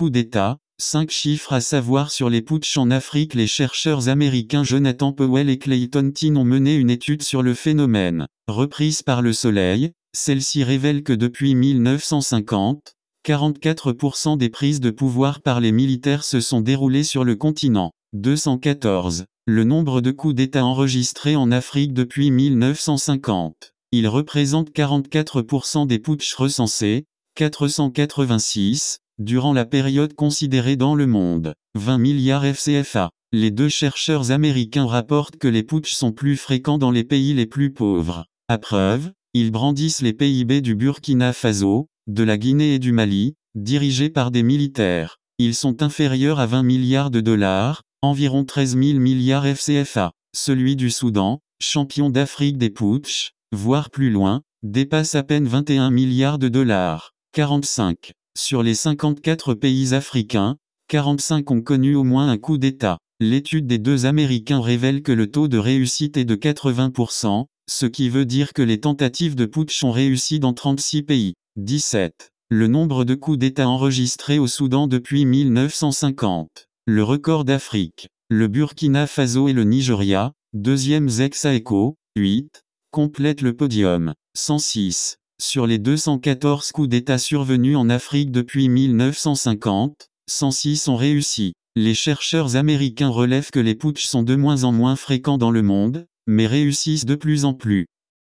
coup d'État, Cinq chiffres à savoir sur les putsch en Afrique. Les chercheurs américains Jonathan Powell et Clayton Tin ont mené une étude sur le phénomène. Reprise par le soleil, celle-ci révèle que depuis 1950, 44% des prises de pouvoir par les militaires se sont déroulées sur le continent. 214. Le nombre de coups d'État enregistrés en Afrique depuis 1950. Il représente 44% des putsch recensés, 486, durant la période considérée dans le monde. 20 milliards FCFA. Les deux chercheurs américains rapportent que les putsch sont plus fréquents dans les pays les plus pauvres. À preuve, ils brandissent les PIB du Burkina Faso, de la Guinée et du Mali, dirigés par des militaires. Ils sont inférieurs à 20 milliards de dollars, environ 13 000 milliards FCFA. Celui du Soudan, champion d'Afrique des putsch, voire plus loin, dépasse à peine 21 milliards de dollars. 45. Sur les 54 pays africains, 45 ont connu au moins un coup d'État. L'étude des deux Américains révèle que le taux de réussite est de 80%, ce qui veut dire que les tentatives de putsch ont réussi dans 36 pays. 17. Le nombre de coups d'État enregistrés au Soudan depuis 1950. Le record d'Afrique. Le Burkina Faso et le Nigeria, deuxième ex aequo, 8, complètent le podium. 106. Sur les 214 coups d'État survenus en Afrique depuis 1950, 106 ont réussi. Les chercheurs américains relèvent que les putsch sont de moins en moins fréquents dans le monde, mais réussissent de plus en plus.